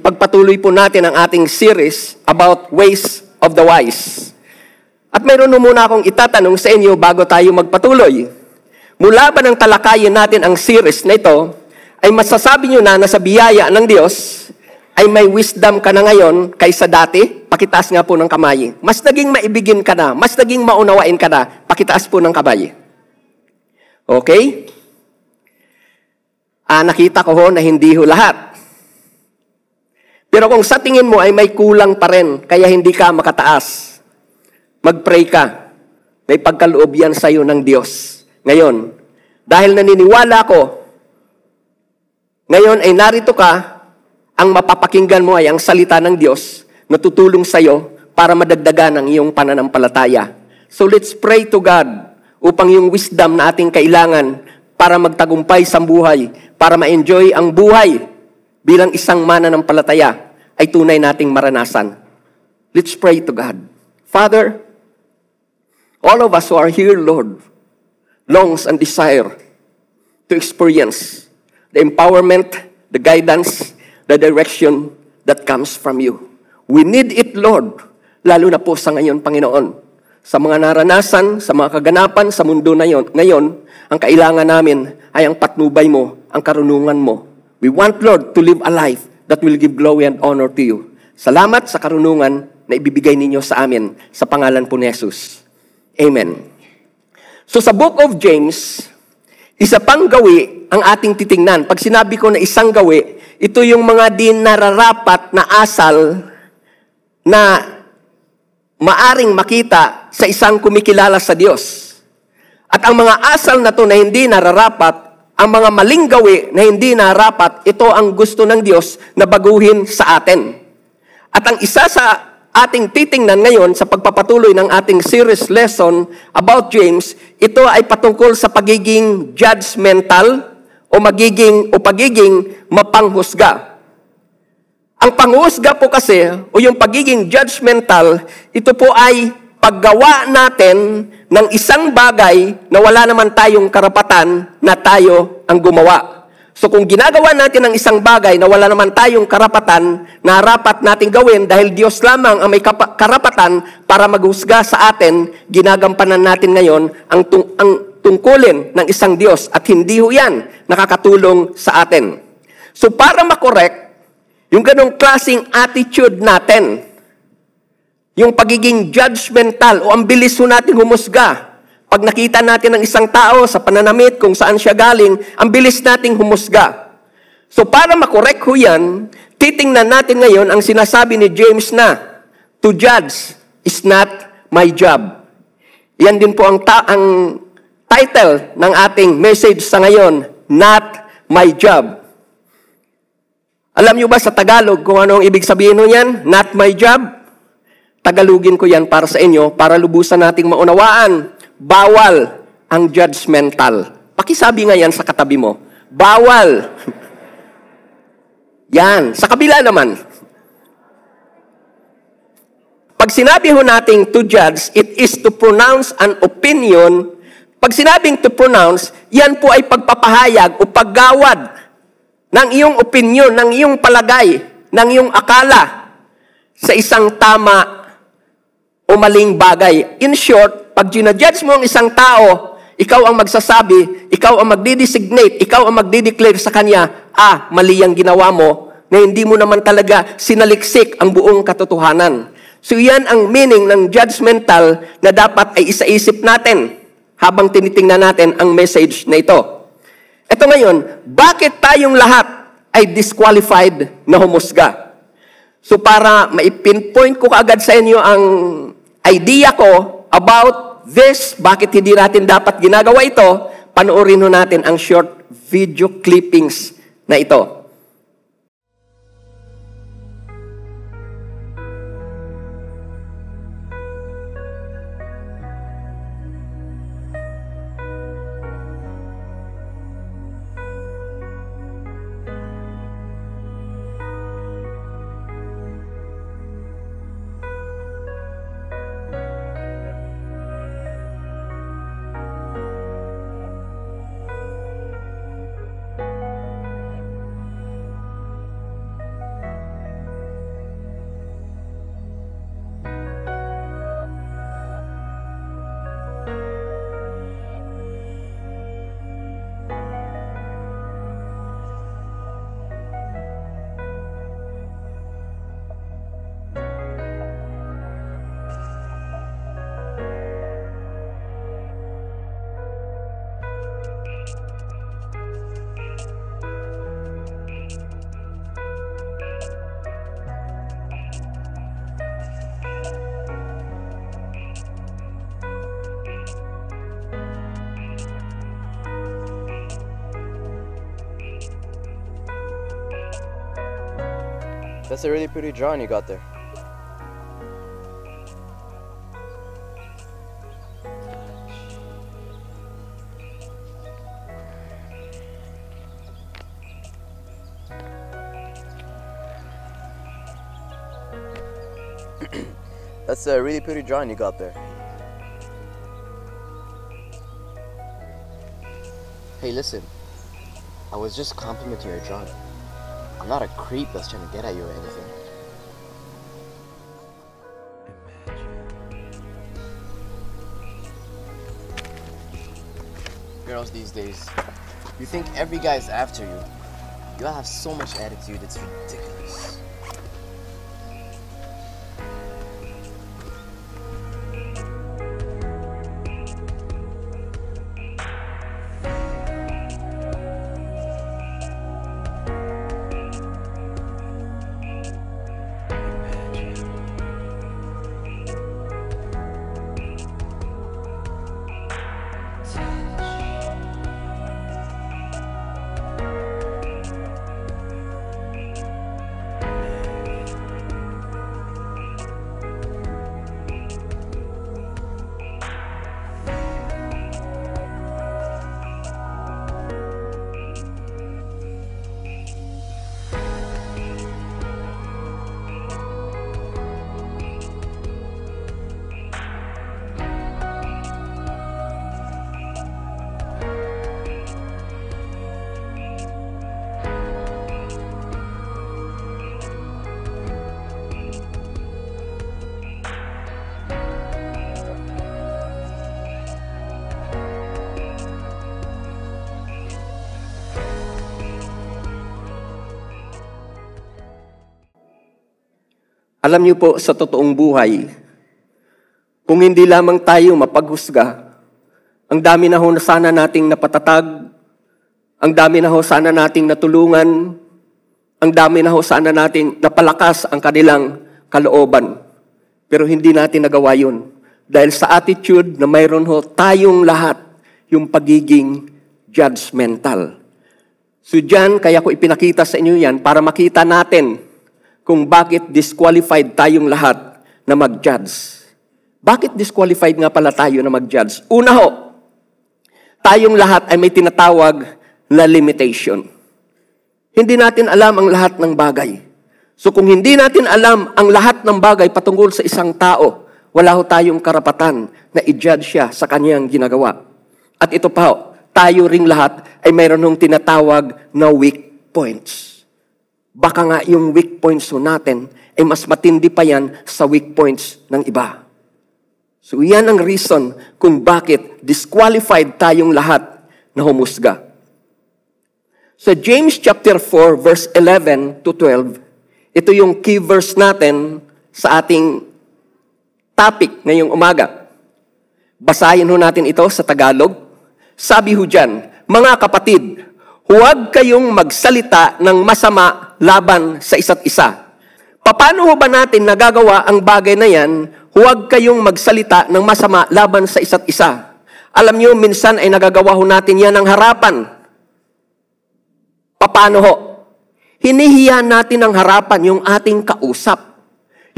ipagpatuloy po natin ang ating series about ways of the wise. At mayroon muna akong itatanong sa inyo bago tayo magpatuloy. Mula ba ng talakayin natin ang series na ito, ay masasabi nyo na na sa biyaya ng Diyos, ay may wisdom ka na ngayon kaysa dati, pakitaas nga po ng kamay. Mas naging maibigin ka na, mas naging maunawain ka na, pakitaas po ng kamay. Okay? Ah, nakita ko ho na hindi ho lahat. Pero kung sa tingin mo ay may kulang pa rin, kaya hindi ka makataas, magpray ka. May pagkaloob yan sa iyo ng Diyos. Ngayon, dahil naniniwala ako, ngayon ay narito ka, ang mapapakinggan mo ay ang salita ng Diyos na tutulong sa iyo para madagdagan ang iyong pananampalataya. So let's pray to God upang yung wisdom na ating kailangan para magtagumpay sa buhay, para ma-enjoy ang buhay bilang isang palataya ay tunay nating maranasan. Let's pray to God. Father, all of us who are here, Lord, longs and desire to experience the empowerment, the guidance, the direction that comes from you. We need it, Lord, lalo na po sa ngayon, Panginoon sa mga naranasan, sa mga kaganapan sa mundo na yon, ngayon, ang kailangan namin ay ang patnubay mo, ang karunungan mo, We want, Lord, to live a life that will give glory and honor to you. Salamat sa karunungan na ibibigay ninyo sa amin sa pangalan po ni Jesus. Amen. So sa book of James, isa pang gawi ang ating titingnan. Pag sinabi ko na isang gawi, ito yung mga din nararapat na asal na maaring makita sa isang kumikilala sa Diyos. At ang mga asal na to na hindi nararapat ang mga maling gawi na hindi narapat, ito ang gusto ng Diyos na baguhin sa atin. At ang isa sa ating titingnan ngayon sa pagpapatuloy ng ating series lesson about James, ito ay patungkol sa pagiging judgmental o magiging o pagiging mapanghusga. Ang panghusga po kasi o yung pagiging judgmental, ito po ay paggawa natin ng isang bagay na wala naman tayong karapatan na tayo ang gumawa. So kung ginagawa natin ng isang bagay na wala naman tayong karapatan na rapat nating gawin dahil Diyos lamang ang may karapatan para maghusga sa atin, ginagampanan natin ngayon ang, tung- ang tungkulin ng isang Diyos at hindi ho yan nakakatulong sa atin. So para makorek, yung ganong klasing attitude natin, yung pagiging judgmental o ang bilis ho natin humusga. Pag nakita natin ang isang tao sa pananamit kung saan siya galing, ang bilis nating humusga. So para makorek ho yan, titingnan natin ngayon ang sinasabi ni James na, To judge is not my job. Yan din po ang, ta- ang title ng ating message sa ngayon, Not My Job. Alam nyo ba sa Tagalog kung ano ang ibig sabihin nun yan? Not my job? Tagalugin ko yan para sa inyo, para lubusan nating maunawaan. Bawal ang judgmental. Pakisabi nga yan sa katabi mo. Bawal. yan. Sa kabila naman. Pag sinabi ho nating to judge, it is to pronounce an opinion. Pag sinabing to pronounce, yan po ay pagpapahayag o paggawad ng iyong opinion, ng iyong palagay, ng iyong akala sa isang tama o maling bagay. In short, pag ginajudge mo ang isang tao, ikaw ang magsasabi, ikaw ang magdi ikaw ang magdi sa kanya, ah, mali ang ginawa mo, na hindi mo naman talaga sinaliksik ang buong katotohanan. So yan ang meaning ng judgmental na dapat ay isaisip natin habang tinitingnan natin ang message na ito. Ito ngayon, bakit tayong lahat ay disqualified na humusga? So para maipinpoint ko kaagad sa inyo ang idea ko about this, bakit hindi natin dapat ginagawa ito, panoorin natin ang short video clippings na ito. That's a really pretty drawing you got there. That's a really pretty drawing you got there. Hey, listen. I was just complimenting your drawing. I'm not a creep that's trying to get at you or anything. Girls these days, you think every guy's after you. You all have so much attitude, it's ridiculous. Alam niyo po, sa totoong buhay, kung hindi lamang tayo mapaghusga, ang dami na ho na sana nating napatatag, ang dami na ho sana nating natulungan, ang dami na ho sana nating napalakas ang kanilang kalooban. Pero hindi natin nagawa yun. Dahil sa attitude na mayroon ho tayong lahat, yung pagiging judgmental. So dyan, kaya ko ipinakita sa inyo yan para makita natin kung bakit disqualified tayong lahat na mag-judge. Bakit disqualified nga pala tayo na mag-judge? Una ho, tayong lahat ay may tinatawag na limitation. Hindi natin alam ang lahat ng bagay. So kung hindi natin alam ang lahat ng bagay patungkol sa isang tao, wala ho tayong karapatan na i-judge siya sa kanyang ginagawa. At ito pa ho, tayo ring lahat ay mayroon hong tinatawag na weak points baka nga yung weak points ho natin ay eh, mas matindi pa yan sa weak points ng iba. So yan ang reason kung bakit disqualified tayong lahat na humusga. Sa so James chapter 4 verse 11 to 12, ito yung key verse natin sa ating topic ngayong umaga. Basahin ho natin ito sa Tagalog. Sabi ho dyan, mga kapatid, huwag kayong magsalita ng masama laban sa isa't isa. Paano ho ba natin nagagawa ang bagay na yan? Huwag kayong magsalita ng masama laban sa isa't isa. Alam niyo, minsan ay nagagawa ho natin yan ng harapan. Paano ho? Hinihiya natin ang harapan yung ating kausap.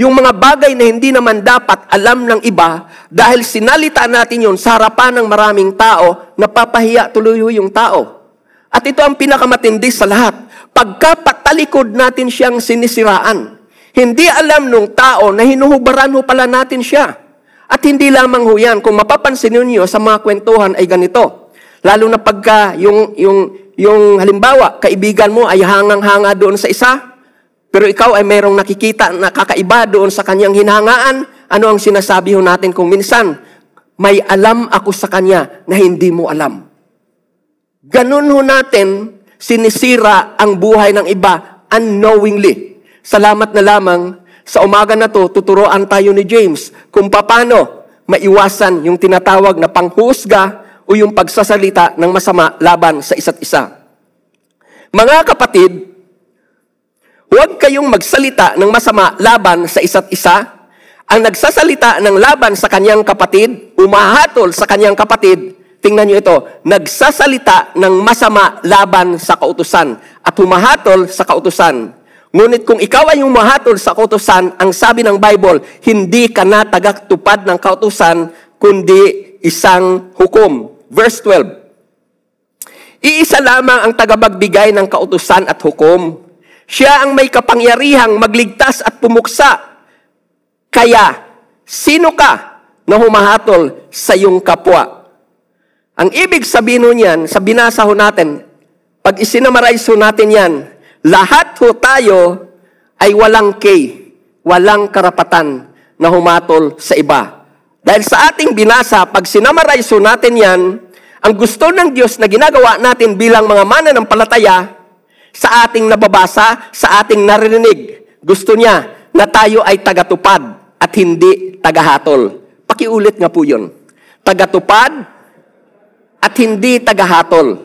Yung mga bagay na hindi naman dapat alam ng iba dahil sinalita natin yon sa harapan ng maraming tao, napapahiya tuloy yung tao. At ito ang pinakamatindi sa lahat. Pagka talikod natin siyang sinisiraan. Hindi alam nung tao na hinuhubaran ho pala natin siya. At hindi lamang ho yan. Kung mapapansin ninyo sa mga kwentuhan ay ganito. Lalo na pagka yung, yung, yung halimbawa, kaibigan mo ay hangang-hanga doon sa isa, pero ikaw ay mayroong nakikita na kakaiba doon sa kanyang hinangaan, ano ang sinasabi ho natin kung minsan, may alam ako sa kanya na hindi mo alam. Ganun ho natin sinisira ang buhay ng iba unknowingly. Salamat na lamang sa umaga na to, tuturoan tayo ni James kung paano maiwasan yung tinatawag na panghusga o yung pagsasalita ng masama laban sa isa't isa. Mga kapatid, huwag kayong magsalita ng masama laban sa isa't isa. Ang nagsasalita ng laban sa kanyang kapatid, umahatol sa kanyang kapatid, tingnan nyo ito, nagsasalita ng masama laban sa kautusan at humahatol sa kautusan. Ngunit kung ikaw ay humahatol sa kautusan, ang sabi ng Bible, hindi ka na tagaktupad ng kautusan, kundi isang hukom. Verse 12, Iisa lamang ang tagabagbigay ng kautusan at hukom. Siya ang may kapangyarihang magligtas at pumuksa. Kaya, sino ka na humahatol sa iyong kapwa? Ang ibig sabihin niyan, sa binasa ho natin, pag isinamarize ho natin yan, lahat ho tayo ay walang kay, walang karapatan na humatol sa iba. Dahil sa ating binasa, pag sinamarize ho natin yan, ang gusto ng Diyos na ginagawa natin bilang mga mananampalataya sa ating nababasa, sa ating narinig. Gusto niya na tayo ay tagatupad at hindi tagahatol. Pakiulit nga po yun. Tagatupad at hindi tagahatol.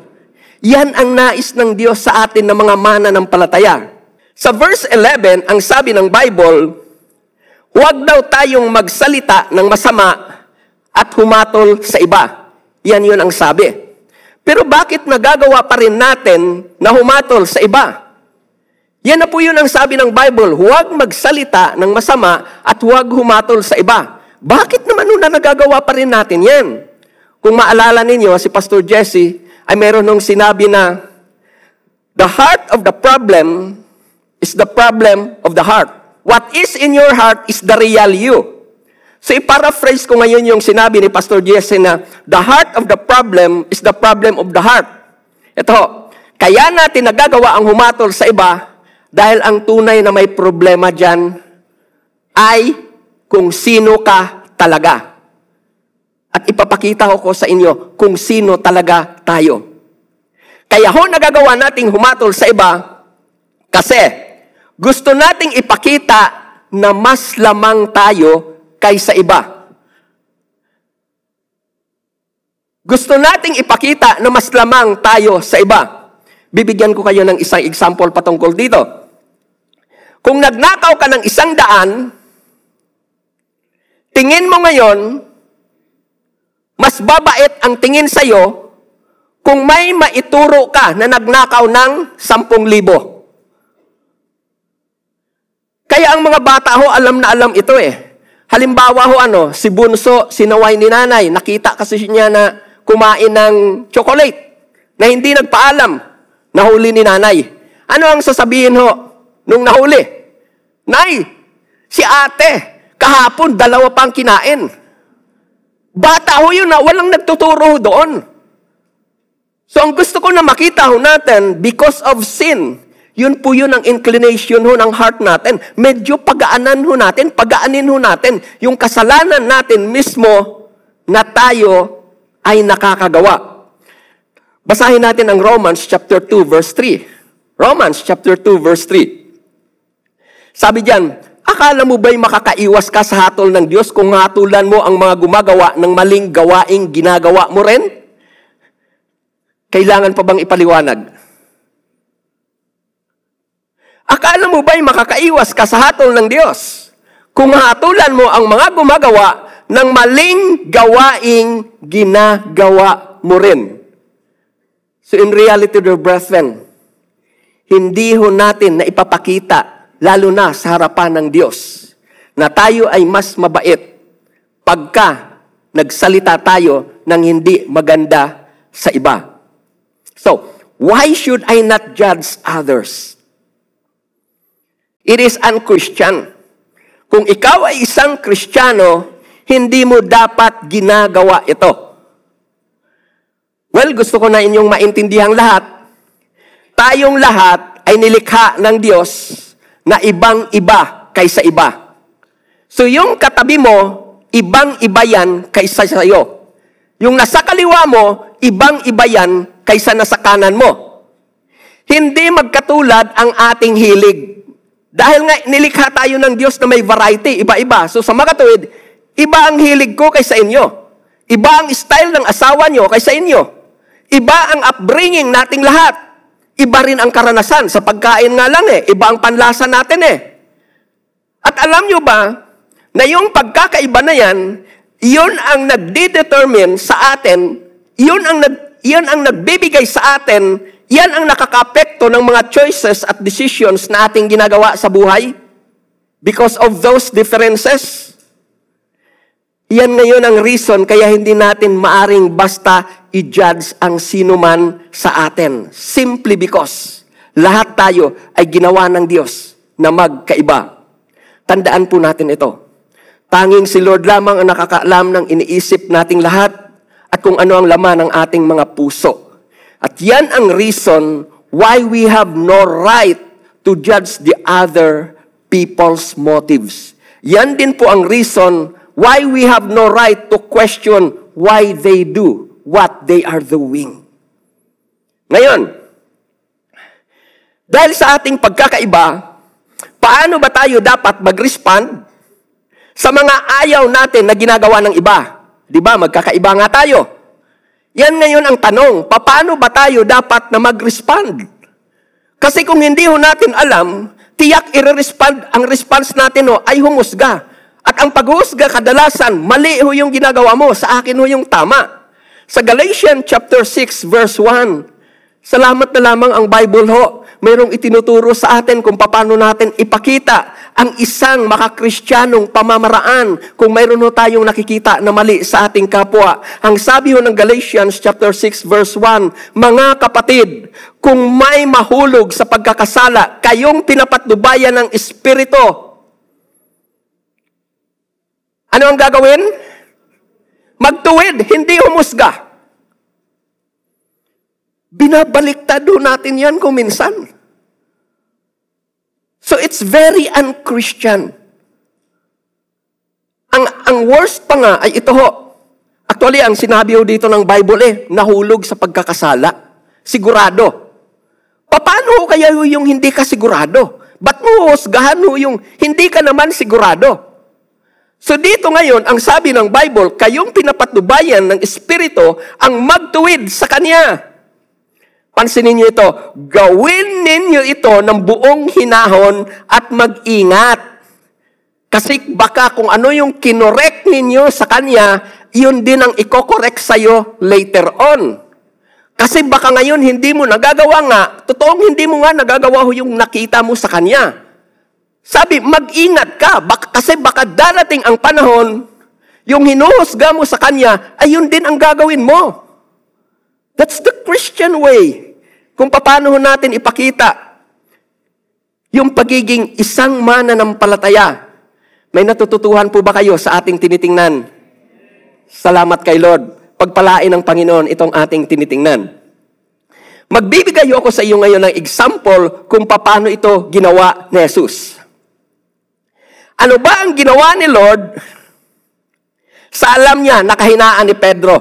Yan ang nais ng Diyos sa atin ng mga mana ng palataya. Sa verse 11, ang sabi ng Bible, huwag daw tayong magsalita ng masama at humatol sa iba. Yan yun ang sabi. Pero bakit nagagawa pa rin natin na humatol sa iba? Yan na po yun ang sabi ng Bible, huwag magsalita ng masama at huwag humatol sa iba. Bakit naman na nagagawa pa rin natin yan? Kung maalala ninyo, si Pastor Jesse ay meron nung sinabi na the heart of the problem is the problem of the heart. What is in your heart is the real you. So i-paraphrase ko ngayon yung sinabi ni Pastor Jesse na the heart of the problem is the problem of the heart. Ito, kaya natin nagagawa ang humatol sa iba dahil ang tunay na may problema dyan ay kung sino ka talaga at ipapakita ko sa inyo kung sino talaga tayo. Kaya ho nagagawa nating humatol sa iba kasi gusto nating ipakita na mas lamang tayo kaysa iba. Gusto nating ipakita na mas lamang tayo sa iba. Bibigyan ko kayo ng isang example patungkol dito. Kung nagnakaw ka ng isang daan, tingin mo ngayon, mas babait ang tingin sa iyo kung may maituro ka na nagnakaw ng 10,000. Kaya ang mga bata ho, alam na alam ito eh. Halimbawa ho ano, si Bunso, sinaway ni nanay, nakita kasi niya na kumain ng chocolate na hindi nagpaalam, nahuli ni nanay. Ano ang sasabihin ho nung nahuli? Nay, si ate, kahapon dalawa pang kinain. Bata ho yun na ah. walang nagtuturo doon. So ang gusto ko na makita ho natin, because of sin, yun po yun ang inclination ho ng heart natin. Medyo pagaanan ho natin, pagaanin ho natin yung kasalanan natin mismo na tayo ay nakakagawa. Basahin natin ang Romans chapter 2 verse 3. Romans chapter 2 verse 3. Sabi diyan, Akala mo ba'y makakaiwas ka sa hatol ng Diyos kung hatulan mo ang mga gumagawa ng maling gawaing ginagawa mo rin? Kailangan pa bang ipaliwanag? Akala mo ba'y makakaiwas ka sa hatol ng Diyos kung hatulan mo ang mga gumagawa ng maling gawaing ginagawa mo rin? So in reality, dear brethren, hindi ho natin na ipapakita lalo na sa harapan ng Diyos, na tayo ay mas mabait pagka nagsalita tayo ng hindi maganda sa iba. So, why should I not judge others? It is un Kung ikaw ay isang Kristiyano, hindi mo dapat ginagawa ito. Well, gusto ko na inyong maintindihan lahat. Tayong lahat ay nilikha ng Diyos na ibang-iba kaysa iba. So yung katabi mo, ibang-iba yan kaysa sa iyo. Yung nasa kaliwa mo, ibang-iba yan kaysa nasa kanan mo. Hindi magkatulad ang ating hilig. Dahil nga nilikha tayo ng Diyos na may variety, iba-iba. So sa makatuwid, iba ang hilig ko kaysa inyo. Iba ang style ng asawa nyo kaysa inyo. Iba ang upbringing nating lahat. Iba rin ang karanasan. Sa pagkain nga lang eh. Iba ang panlasa natin eh. At alam nyo ba, na yung pagkakaiba na yan, yun ang nagdedetermine sa atin, yun ang, nag, yun ang nagbibigay sa atin, yan ang nakakapekto ng mga choices at decisions na ating ginagawa sa buhay because of those differences. Yan ngayon ang reason kaya hindi natin maaring basta i-judge ang sino man sa atin. Simply because lahat tayo ay ginawa ng Diyos na magkaiba. Tandaan po natin ito. Tanging si Lord lamang ang nakakaalam ng iniisip nating lahat at kung ano ang laman ng ating mga puso. At yan ang reason why we have no right to judge the other people's motives. Yan din po ang reason why we have no right to question why they do what they are doing. Ngayon, dahil sa ating pagkakaiba, paano ba tayo dapat mag-respond sa mga ayaw natin na ginagawa ng iba? Di ba? Magkakaiba nga tayo. Yan ngayon ang tanong, paano ba tayo dapat na mag-respond? Kasi kung hindi ho natin alam, tiyak i-respond, ang response natin ho ay humusga. At ang paghuhusga kadalasan, mali ho yung ginagawa mo, sa akin ho yung tama. Sa Galatians chapter 6 verse 1, Salamat na lamang ang Bible ho. Mayroong itinuturo sa atin kung paano natin ipakita ang isang makakristyanong pamamaraan kung mayroon ho tayong nakikita na mali sa ating kapwa. Ang sabi ho ng Galatians chapter 6 verse 1, Mga kapatid, kung may mahulog sa pagkakasala, kayong pinapatnubayan ng Espiritu. Ano ang gagawin? Pagtuwid, hindi humusga. Binabaliktado natin yan kung minsan. So it's very unchristian. Ang, ang worst pa nga ay ito ho. Actually, ang sinabi ho dito ng Bible eh, nahulog sa pagkakasala. Sigurado. Paano ho kaya ho yung hindi ka sigurado? Ba't mo husgahan ho yung hindi ka naman sigurado? So dito ngayon, ang sabi ng Bible, kayong pinapatubayan ng Espiritu ang magtuwid sa Kanya. Pansinin niyo ito, gawin ninyo ito ng buong hinahon at mag-ingat. Kasi baka kung ano yung kinorek ninyo sa Kanya, yun din ang ikokorek sa'yo later on. Kasi baka ngayon hindi mo nagagawa nga, totoong hindi mo nga nagagawa yung nakita mo sa Kanya. Sabi, mag-ingat ka bak- kasi baka darating ang panahon, yung hinuhusga mo sa Kanya, ayun din ang gagawin mo. That's the Christian way. Kung paano natin ipakita yung pagiging isang mana ng palataya. May natututuhan po ba kayo sa ating tinitingnan? Salamat kay Lord. Pagpalain ng Panginoon itong ating tinitingnan. Magbibigay ako sa iyo ngayon ng example kung paano ito ginawa ni Jesus. Ano ba ang ginawa ni Lord sa alam niya nakahinaan ni Pedro?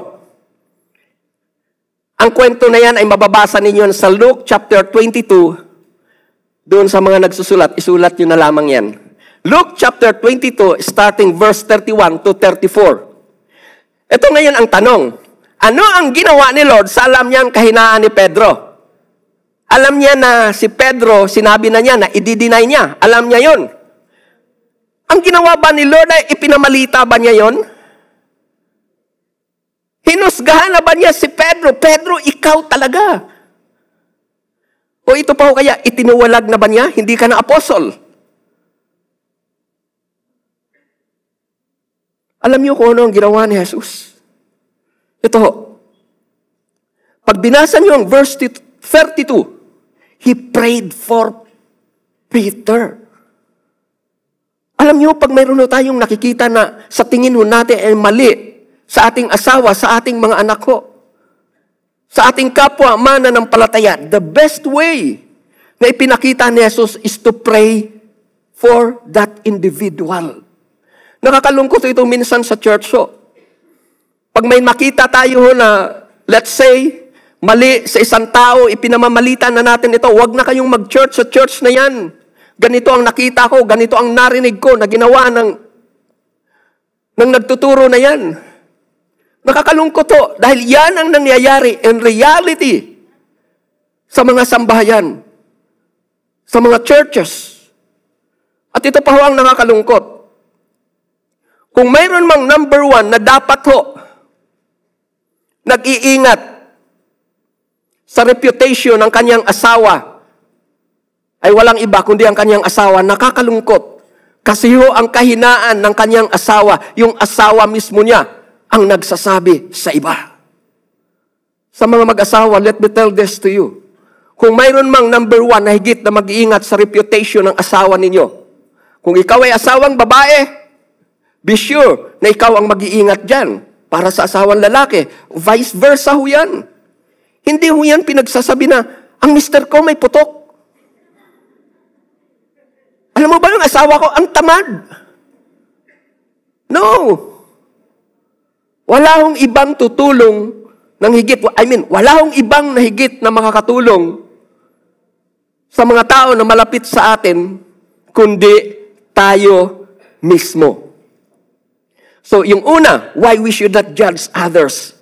Ang kwento na yan ay mababasa ninyo sa Luke chapter 22. Doon sa mga nagsusulat, isulat nyo na lamang yan. Luke chapter 22, starting verse 31 to 34. Ito ngayon ang tanong. Ano ang ginawa ni Lord sa alam niyang kahinaan ni Pedro? Alam niya na si Pedro, sinabi na niya na i-deny niya. Alam niya yon. Ang ginawa ba ni Lord ay ipinamalita ba niya yon? Hinusgahan na ba niya si Pedro? Pedro, ikaw talaga. O ito pa ho kaya, itinuwalag na ba niya? Hindi ka na apostol. Alam niyo kung ano ang ginawa ni Jesus. Ito ho. Pag binasa niyo ang verse 32, He prayed for Peter. Alam niyo, pag mayroon tayong nakikita na sa tingin ho natin ay mali sa ating asawa, sa ating mga anak ko, sa ating kapwa, mana ng palataya, the best way na ipinakita ni Jesus is to pray for that individual. Nakakalungkot ito minsan sa church. So, pag may makita tayo ho na, let's say, mali sa isang tao, ipinamamalitan na natin ito, wag na kayong mag-church sa church na yan. Ganito ang nakita ko, ganito ang narinig ko na ginawa ng, ng nagtuturo na yan. Nakakalungkot to dahil yan ang nangyayari in reality sa mga sambahayan, sa mga churches. At ito pa ho ang nakakalungkot. Kung mayroon mang number one na dapat ho, nag-iingat sa reputation ng kanyang asawa, ay walang iba kundi ang kanyang asawa, nakakalungkot. Kasi ho ang kahinaan ng kanyang asawa, yung asawa mismo niya, ang nagsasabi sa iba. Sa mga mag-asawa, let me tell this to you. Kung mayroon mang number one na higit na mag-iingat sa reputation ng asawa ninyo, kung ikaw ay asawang babae, be sure na ikaw ang mag-iingat dyan para sa asawang lalaki. Vice versa ho yan. Hindi ho yan pinagsasabi na, ang mister ko may putok. Alam mo ba yung asawa ko, ang tamad. No. Wala hong ibang tutulong ng higit. I mean, wala hong ibang na higit na makakatulong sa mga tao na malapit sa atin, kundi tayo mismo. So, yung una, why we should not judge others.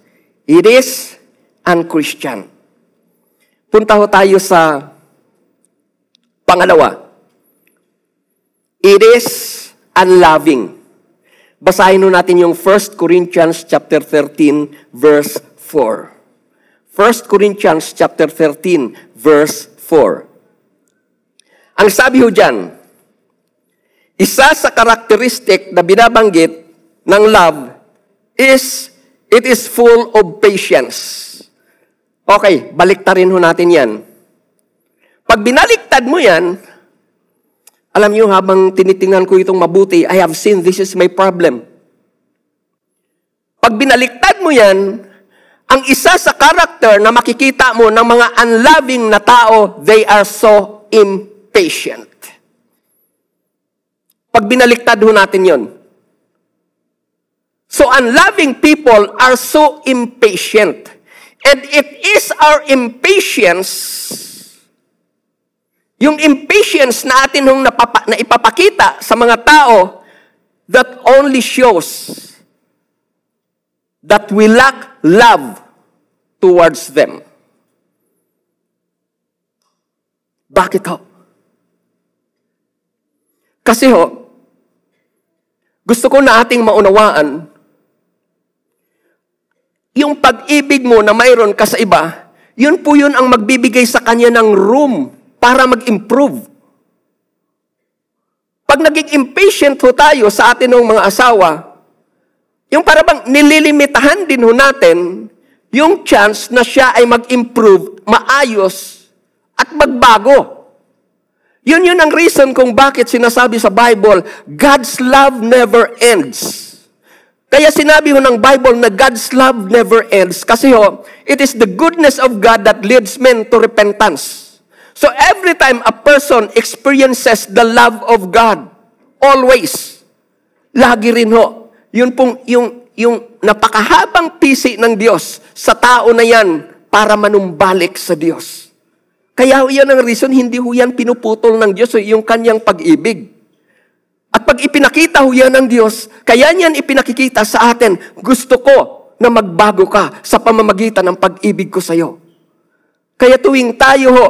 It is unchristian. Punta ho tayo sa pangalawa. It is unloving. Basahin nun natin yung 1 Corinthians chapter 13 verse 4. 1 Corinthians chapter 13 verse 4. Ang sabi ho dyan, isa sa karakteristik na binabanggit ng love is it is full of patience. Okay, baliktarin ho natin yan. Pag binaliktad mo yan, alam niyo, habang tinitingnan ko itong mabuti, I have seen this is my problem. Pag binaliktad mo yan, ang isa sa character na makikita mo ng mga unloving na tao, they are so impatient. Pag binaliktad ho natin yon. So unloving people are so impatient. And it is our impatience yung impatience natin atin napapa, na ipapakita sa mga tao, that only shows that we lack love towards them. Bakit ho? Kasi ho, gusto ko na ating maunawaan yung pag-ibig mo na mayroon ka sa iba, yun po yun ang magbibigay sa kanya ng room para mag-improve. Pag naging impatient ho tayo sa atin ng mga asawa, yung parabang nililimitahan din ho natin yung chance na siya ay mag-improve, maayos, at magbago. Yun yun ang reason kung bakit sinasabi sa Bible, God's love never ends. Kaya sinabi ho ng Bible na God's love never ends. Kasi ho, it is the goodness of God that leads men to repentance. So every time a person experiences the love of God, always, lagi rin ho, yun pong yung, yung napakahabang pisi ng Diyos sa tao na yan para manumbalik sa Diyos. Kaya yan ang reason, hindi ho yan pinuputol ng Diyos, yung kanyang pag-ibig. At pag ipinakita ho yan ng Diyos, kaya niyan ipinakikita sa atin, gusto ko na magbago ka sa pamamagitan ng pag-ibig ko sa iyo. Kaya tuwing tayo ho,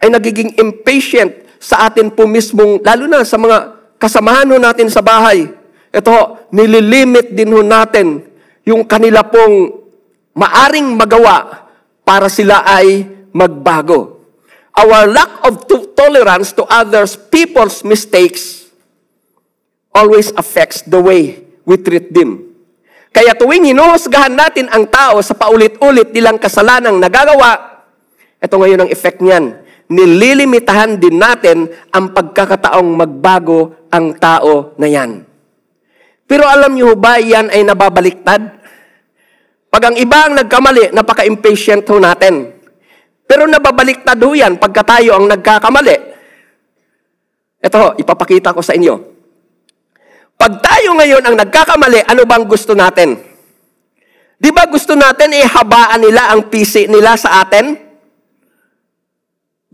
ay nagiging impatient sa atin po mismong, lalo na sa mga kasamahan ho natin sa bahay. Ito, nililimit din ho natin yung kanila pong maaring magawa para sila ay magbago. Our lack of tolerance to others people's mistakes always affects the way we treat them. Kaya tuwing hinuhusgahan natin ang tao sa paulit-ulit nilang kasalanang nagagawa, ito ngayon ang effect niyan nililimitahan din natin ang pagkakataong magbago ang tao na yan. Pero alam niyo ba, yan ay nababaliktad? Pag ang iba ang nagkamali, napaka-impatient ho natin. Pero nababaliktad ho yan pagka tayo ang nagkakamali. Ito ho, ipapakita ko sa inyo. Pag tayo ngayon ang nagkakamali, ano bang gusto natin? Di ba gusto natin ihabaan eh, nila ang PC nila sa atin?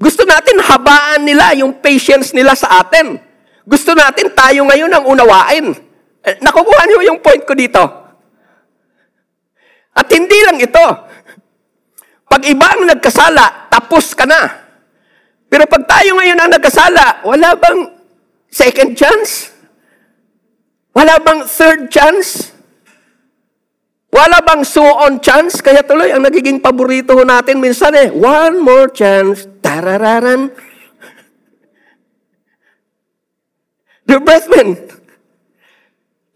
Gusto natin habaan nila yung patience nila sa atin. Gusto natin tayo ngayon ang unawain. Eh, nakukuha niyo yung point ko dito. At hindi lang ito. Pag iba ang nagkasala, tapos ka na. Pero pag tayo ngayon ang nagkasala, wala bang second chance? Wala bang third chance? Wala bang so-on chance? Kaya tuloy, ang nagiging paborito natin minsan eh, one more chance, tarararan. Dear brethren,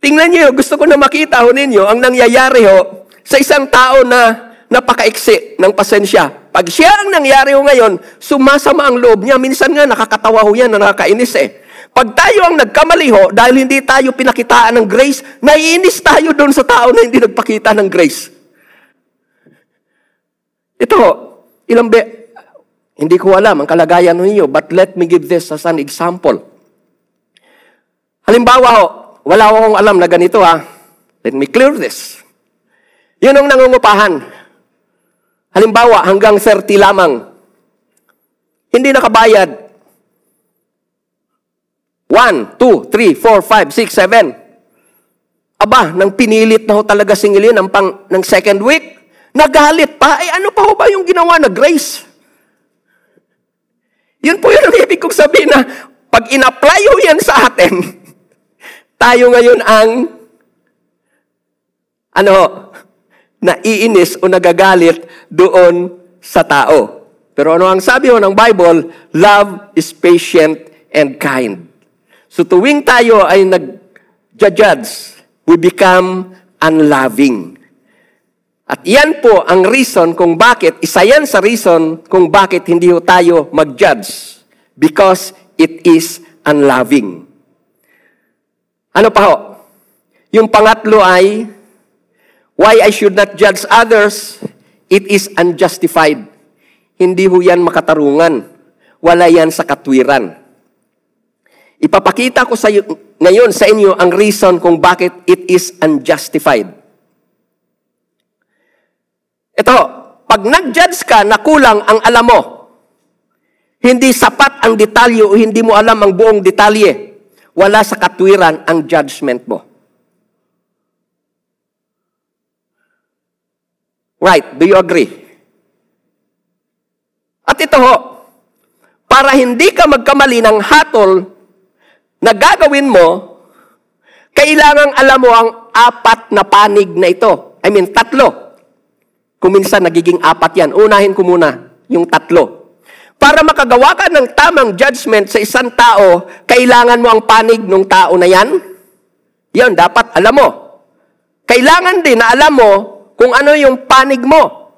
tingnan niyo, gusto ko na makita ho ninyo ang nangyayari ho sa isang tao na napakaiksi ng pasensya. Pag siya ang nangyari ho ngayon, sumasama ang loob niya. Minsan nga nakakatawa ho yan, nakakainis eh. Pag tayo ang nagkamali ho, dahil hindi tayo pinakitaan ng grace, naiinis tayo doon sa tao na hindi nagpakita ng grace. Ito ho, ilang be, hindi ko alam ang kalagayan ninyo, but let me give this as an example. Halimbawa ho, oh, wala akong alam na ganito ha. Ah. Let me clear this. Yun ang nangungupahan. Halimbawa, hanggang 30 lamang. Hindi nakabayad, 1, 2, 3, 4, 5, 6, 7. Aba, nang pinilit na ho talaga singilin ng, pang, ng second week, nagalit pa. Eh ano pa ho ba yung ginawa na grace? Yun po yung ibig kong sabihin na pag in-apply ho yan sa atin, tayo ngayon ang ano, naiinis o nagagalit doon sa tao. Pero ano ang sabi ho ng Bible? Love is patient and kind. So tuwing tayo ay nag-judge, we become unloving. At yan po ang reason kung bakit, isa yan sa reason kung bakit hindi ho tayo mag-judge. Because it is unloving. Ano pa ho? Yung pangatlo ay, why I should not judge others, it is unjustified. Hindi ho yan makatarungan. Wala yan sa katwiran. Ipapakita ko sa iyo, ngayon sa inyo ang reason kung bakit it is unjustified. Ito, pag nag-judge ka na kulang ang alam mo, hindi sapat ang detalye o hindi mo alam ang buong detalye, wala sa katwiran ang judgment mo. Right, do you agree? At ito ho, para hindi ka magkamali ng hatol na gagawin mo, kailangang alam mo ang apat na panig na ito. I mean, tatlo. Kuminsan nagiging apat yan. Unahin ko muna yung tatlo. Para makagawa ka ng tamang judgment sa isang tao, kailangan mo ang panig ng tao na yan. Yan, dapat alam mo. Kailangan din na alam mo kung ano yung panig mo.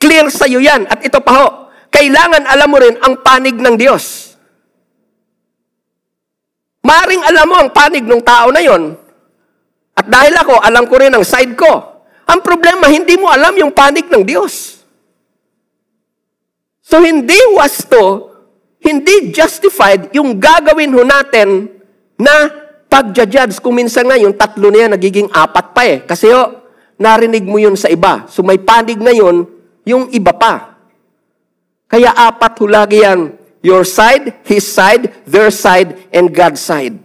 Clear sa'yo yan. At ito pa ho, kailangan alam mo rin ang panig ng Diyos. Maring alam mo ang panig ng tao na yon. At dahil ako, alam ko rin ang side ko. Ang problema, hindi mo alam yung panig ng Diyos. So hindi wasto, hindi justified yung gagawin ho natin na pagja-judge. Kung minsan nga, yung tatlo na yan, nagiging apat pa eh. Kasi ho, narinig mo yun sa iba. So may panig na yun, yung iba pa. Kaya apat ho lagi yan Your side, His side, their side, and God's side.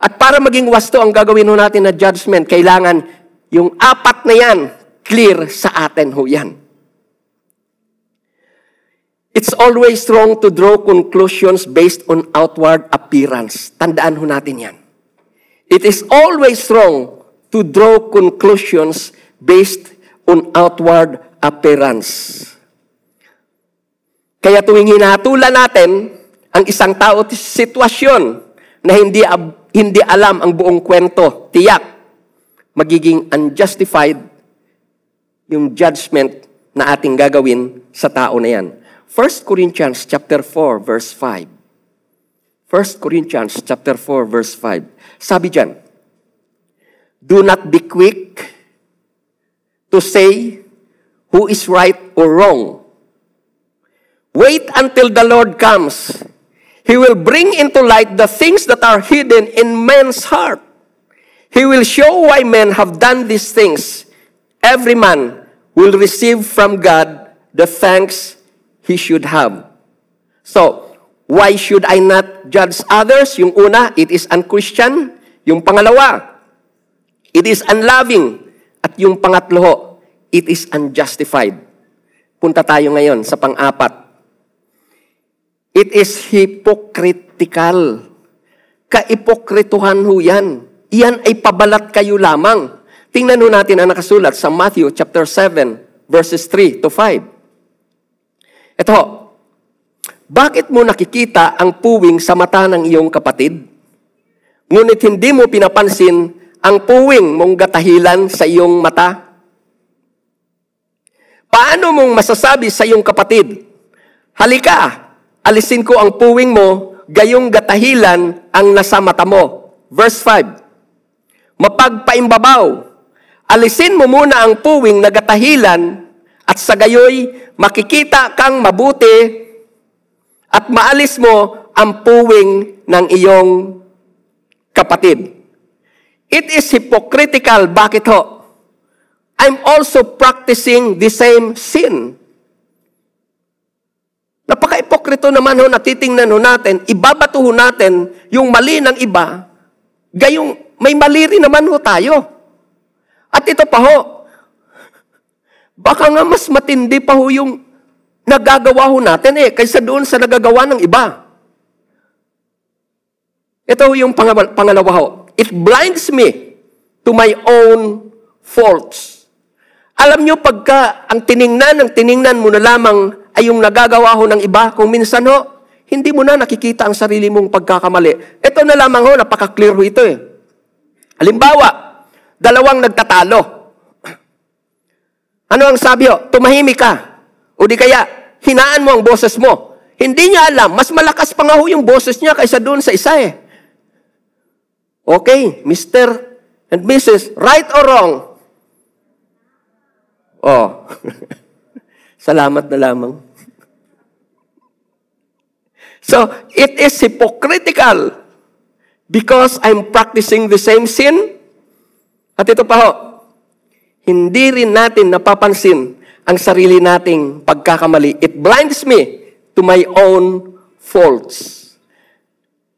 At para maging wasto ang gagawin ho natin na judgment, kailangan yung apat na yan, clear sa atin ho yan. It's always wrong to draw conclusions based on outward appearance. Tandaan ho natin yan. It is always wrong to draw conclusions based on outward appearance. Kaya tuwing hinatulan natin ang isang tao sitwasyon na hindi, hindi alam ang buong kwento, tiyak, magiging unjustified yung judgment na ating gagawin sa tao na yan. 1 Corinthians chapter 4 verse 5. 1 Corinthians chapter 4 verse 5. Sabi diyan, Do not be quick to say who is right or wrong Wait until the Lord comes. He will bring into light the things that are hidden in man's heart. He will show why men have done these things. Every man will receive from God the thanks he should have. So, why should I not judge others? Yung una, it is unchristian. Yung pangalawa, it is unloving. At yung pangatlo, it is unjustified. Punta tayo ngayon sa pang-apat. It is hypocritical. Kaipokrituhan ho yan. Iyan ay pabalat kayo lamang. Tingnan ho natin ang nakasulat sa Matthew chapter 7 verses 3 to 5. Ito, bakit mo nakikita ang puwing sa mata ng iyong kapatid? Ngunit hindi mo pinapansin ang puwing mong gatahilan sa iyong mata? Paano mong masasabi sa iyong kapatid, Halika, alisin ko ang puwing mo, gayong gatahilan ang nasa mata mo. Verse 5, Mapagpaimbabaw, alisin mo muna ang puwing na gatahilan at sa gayoy makikita kang mabuti at maalis mo ang puwing ng iyong kapatid. It is hypocritical. Bakit ho? I'm also practicing the same sin. Napaka-ipokrito naman ho natitingnan ho natin, ibabato ho natin yung mali ng iba, gayong may mali rin naman ho tayo. At ito pa ho, baka nga mas matindi pa ho yung nagagawa ho natin eh, kaysa doon sa nagagawa ng iba. Ito ho yung pang- pangalawa ho. It blinds me to my own faults. Alam nyo, pagka ang tiningnan, ang tiningnan mo na lamang ay yung nagagawa ho ng iba, kung minsan ho, hindi mo na nakikita ang sarili mong pagkakamali. Ito na lamang ho, napaka-clear ho ito eh. Halimbawa, dalawang nagtatalo. Ano ang sabi ho? Tumahimik ka. O di kaya, hinaan mo ang boses mo. Hindi niya alam, mas malakas pa nga ho yung boses niya kaysa doon sa isa eh. Okay, Mr. and Mrs., right or wrong? Oh. Salamat na lamang. so, it is hypocritical because I'm practicing the same sin. At ito pa ho, hindi rin natin napapansin ang sarili nating pagkakamali. It blinds me to my own faults.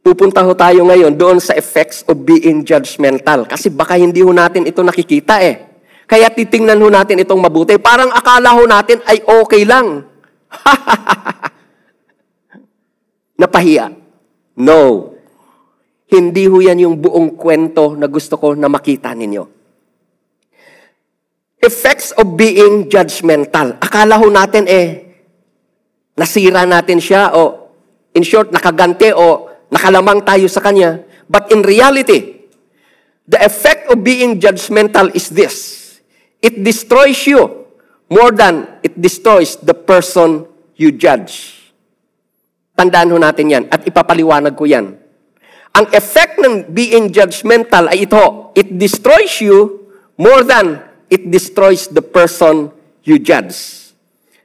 Pupunta ho tayo ngayon doon sa effects of being judgmental. Kasi baka hindi ho natin ito nakikita eh. Kaya titingnan ho natin itong mabuti. Parang akala ho natin ay okay lang. Napahiya. No. Hindi ho yan yung buong kwento na gusto ko na makita ninyo. Effects of being judgmental. Akala ho natin eh, nasira natin siya o in short, nakagante o nakalamang tayo sa kanya. But in reality, the effect of being judgmental is this. It destroys you more than it destroys the person you judge. Tandaan ho natin yan at ipapaliwanag ko yan. Ang effect ng being judgmental ay ito, it destroys you more than it destroys the person you judge.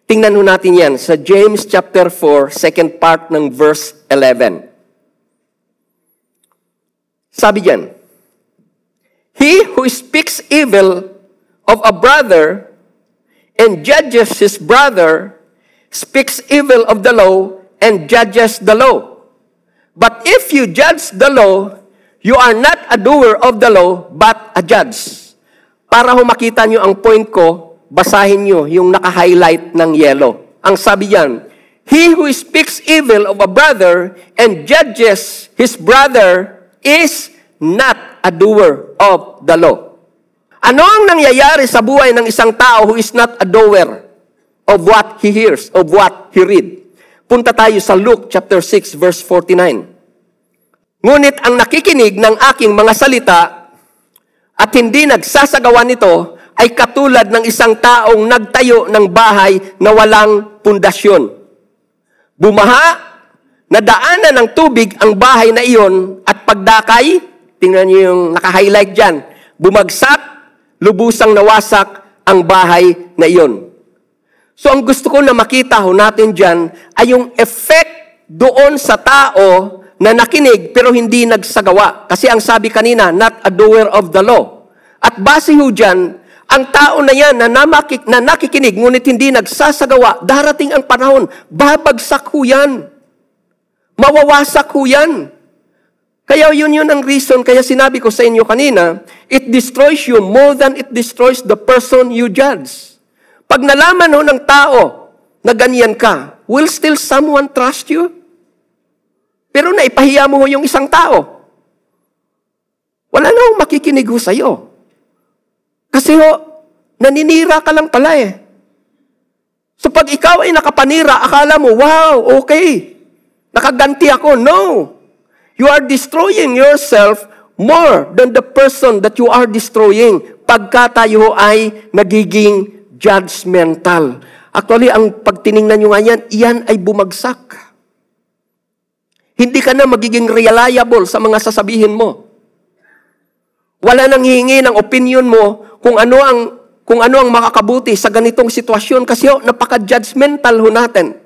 Tingnan ho natin yan sa James chapter 4, second part ng verse 11. Sabi diyan, He who speaks evil of a brother and judges his brother speaks evil of the law and judges the law. But if you judge the law, you are not a doer of the law, but a judge. Para ho makita nyo ang point ko, basahin nyo yung naka-highlight ng yellow. Ang sabi yan, He who speaks evil of a brother and judges his brother is not a doer of the law ano ang nangyayari sa buhay ng isang tao who is not a doer of what he hears, of what he read? Punta tayo sa Luke chapter 6 verse 49. Ngunit ang nakikinig ng aking mga salita at hindi nagsasagawa nito ay katulad ng isang taong nagtayo ng bahay na walang pundasyon. Bumaha, nadaanan ng tubig ang bahay na iyon at pagdakay, tingnan niyo yung naka-highlight dyan, bumagsak lubusang nawasak ang bahay na iyon. So ang gusto ko na makita ho natin dyan ay yung effect doon sa tao na nakinig pero hindi nagsagawa. Kasi ang sabi kanina, not a doer of the law. At base ho dyan, ang tao na yan na, namakik, na nakikinig ngunit hindi nagsasagawa, darating ang panahon, babagsak ho yan. Mawawasak ho yan. Kaya yun yun ang reason, kaya sinabi ko sa inyo kanina, it destroys you more than it destroys the person you judge. Pag nalaman ho ng tao na ganyan ka, will still someone trust you? Pero naipahiya mo ho yung isang tao. Wala na akong makikinig ho sa'yo. Kasi ho, naninira ka lang pala eh. So pag ikaw ay nakapanira, akala mo, wow, okay. Nakaganti ako. No. You are destroying yourself more than the person that you are destroying pagka tayo ay nagiging judgmental. Actually, ang pagtiningnan nyo nga yan, iyan ay bumagsak. Hindi ka na magiging reliable sa mga sasabihin mo. Wala nang hihingi ng opinion mo kung ano ang kung ano ang makakabuti sa ganitong sitwasyon kasi oh, napaka-judgmental ho natin.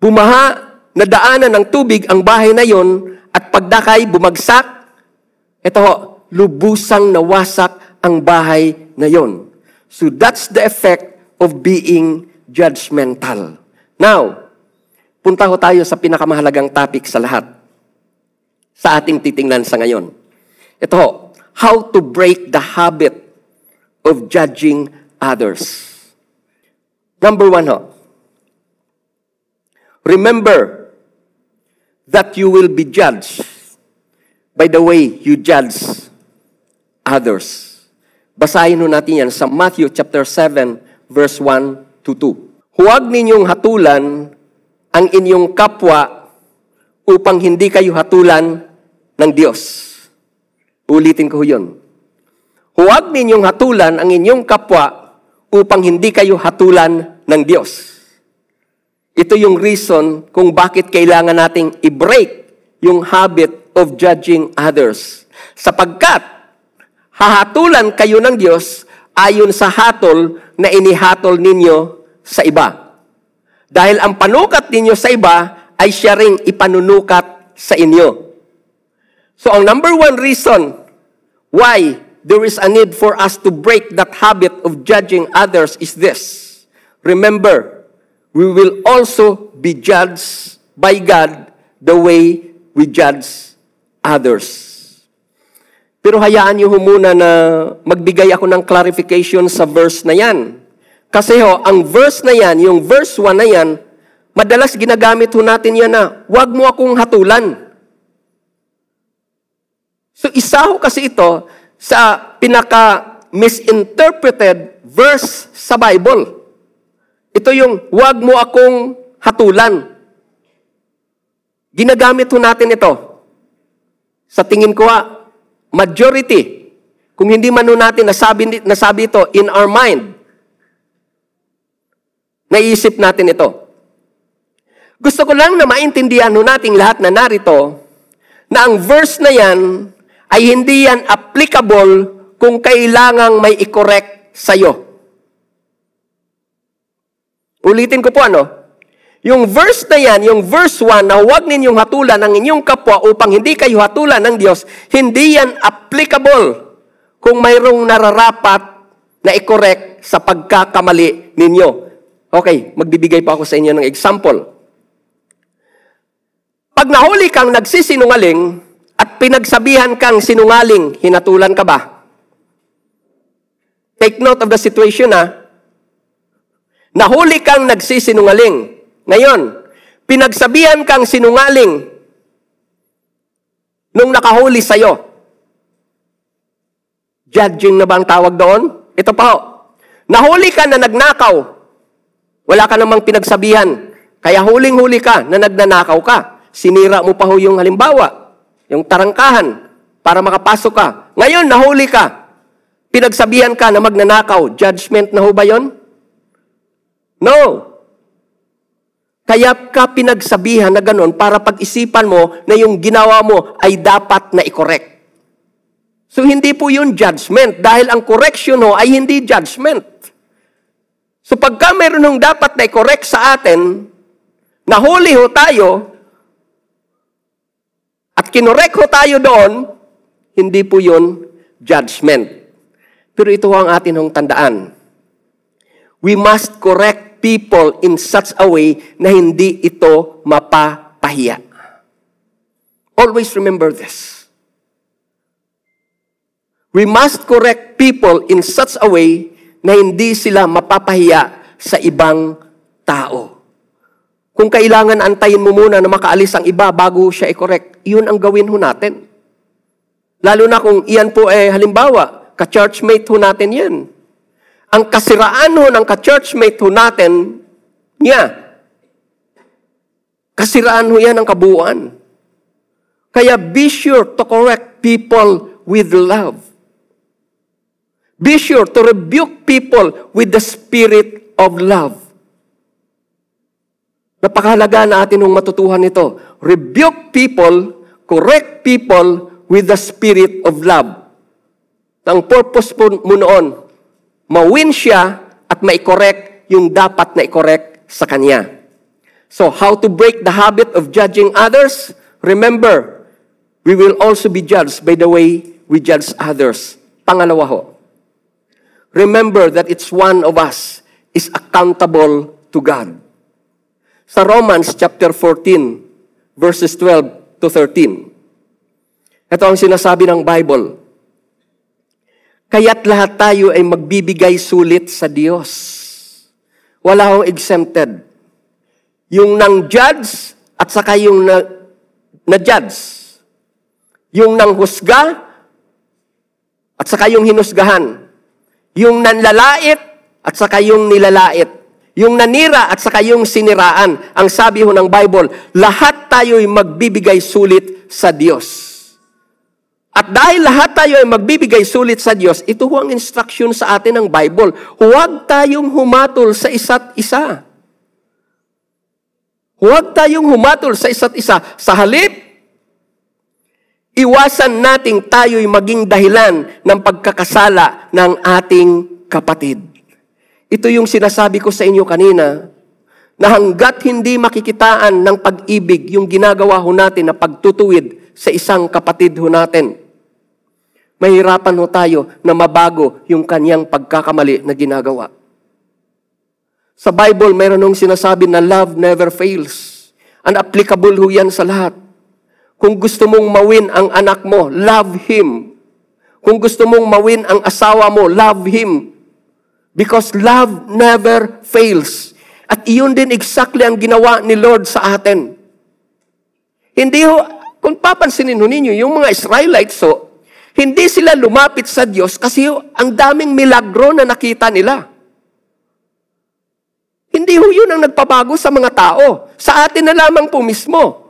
Bumaha nadaanan ng tubig ang bahay na yon at pagdakay bumagsak, ito ho, lubusang nawasak ang bahay na yon. So that's the effect of being judgmental. Now, punta ho tayo sa pinakamahalagang topic sa lahat sa ating titingnan sa ngayon. Ito ho, how to break the habit of judging others. Number one ho, remember that you will be judged by the way you judge others. Basahin nun natin yan sa Matthew chapter 7 verse 1 to 2. Huwag ninyong hatulan ang inyong kapwa upang hindi kayo hatulan ng Diyos. Ulitin ko yun. Huwag ninyong hatulan ang inyong kapwa upang hindi kayo hatulan ng Diyos. Ito yung reason kung bakit kailangan nating i-break yung habit of judging others. Sapagkat, hahatulan kayo ng Diyos ayon sa hatol na inihatol ninyo sa iba. Dahil ang panukat ninyo sa iba ay siya ring ipanunukat sa inyo. So ang number one reason why there is a need for us to break that habit of judging others is this. Remember, we will also be judged by God the way we judge others. Pero hayaan niyo ho muna na magbigay ako ng clarification sa verse na yan. Kasi ho, ang verse na yan, yung verse 1 na yan, madalas ginagamit ho natin yan na, huwag mo akong hatulan. So isa ho kasi ito sa pinaka-misinterpreted verse sa Bible. Ito yung wag mo akong hatulan. Ginagamit ho natin ito. Sa tingin ko ha, majority, kung hindi man ho natin nasabi, nasabi ito in our mind, naisip natin ito. Gusto ko lang na maintindihan ho nating lahat na narito na ang verse na yan ay hindi yan applicable kung kailangang may i-correct sa'yo. Ulitin ko po ano. Yung verse na yan, yung verse 1, na huwag ninyong hatulan ang inyong kapwa upang hindi kayo hatulan ng Diyos, hindi yan applicable kung mayroong nararapat na i-correct sa pagkakamali ninyo. Okay, magbibigay pa ako sa inyo ng example. Pag nahuli kang nagsisinungaling at pinagsabihan kang sinungaling, hinatulan ka ba? Take note of the situation ah. Nahuli kang nagsisinungaling. Ngayon, pinagsabihan kang sinungaling nung nakahuli sa'yo. Judging na ba ang tawag doon? Ito pa ho. Nahuli ka na nagnakaw. Wala ka namang pinagsabihan. Kaya huling-huli ka na nagnanakaw ka. Sinira mo pa ho yung halimbawa, yung tarangkahan, para makapasok ka. Ngayon, nahuli ka. Pinagsabihan ka na magnanakaw. Judgment na ho ba yon? No! Kaya ka pinagsabihan na ganun para pag-isipan mo na yung ginawa mo ay dapat na i-correct. So hindi po yun judgment dahil ang correction ho ay hindi judgment. So pagka meron ng dapat na i-correct sa atin, nahuli ho tayo, at kinorek ho tayo doon, hindi po yun judgment. Pero ito ang atin hong tandaan. We must correct people in such a way na hindi ito mapapahiya. Always remember this. We must correct people in such a way na hindi sila mapapahiya sa ibang tao. Kung kailangan antayin mo muna na makaalis ang iba bago siya i-correct, iyon ang gawin ho natin. Lalo na kung iyan po eh, halimbawa, ka-churchmate ho natin yan ang kasiraan ho ng ka-churchmate ho natin, niya. Kasiraan ho yan ang kabuuan. Kaya be sure to correct people with love. Be sure to rebuke people with the spirit of love. Napakahalaga na atin ng matutuhan ito. Rebuke people, correct people with the spirit of love. Ang purpose po mo noon, mawin siya at ma-correct yung dapat na i-correct sa kanya. So, how to break the habit of judging others? Remember, we will also be judged by the way we judge others. Pangalawa ho, remember that it's one of us is accountable to God. Sa Romans chapter 14, verses 12 to 13, ito ang sinasabi ng Bible. Kaya't lahat tayo ay magbibigay sulit sa Diyos. Wala hong exempted. Yung nang judge at saka yung na, na judge. Yung nang husga at saka yung hinusgahan. Yung nanlalait at saka yung nilalait. Yung nanira at saka yung siniraan. Ang sabi ho ng Bible, lahat tayo ay magbibigay sulit sa Diyos. At dahil lahat tayo ay magbibigay sulit sa Diyos, ito ho ang instruction sa atin ng Bible. Huwag tayong humatol sa isa't isa. Huwag tayong humatol sa isa't isa. Sa halip, iwasan nating tayo'y maging dahilan ng pagkakasala ng ating kapatid. Ito yung sinasabi ko sa inyo kanina, na hanggat hindi makikitaan ng pag-ibig yung ginagawa ho natin na pagtutuwid sa isang kapatid ho natin mahirapan ho tayo na mabago yung kanyang pagkakamali na ginagawa. Sa Bible, mayroon nung sinasabi na love never fails. And applicable ho yan sa lahat. Kung gusto mong mawin ang anak mo, love him. Kung gusto mong mawin ang asawa mo, love him. Because love never fails. At iyon din exactly ang ginawa ni Lord sa atin. Hindi ho, kung papansinin ho ninyo, yung mga Israelites, so, hindi sila lumapit sa Diyos kasi ang daming milagro na nakita nila. Hindi ho yun ang nagpabago sa mga tao. Sa atin na lamang po mismo.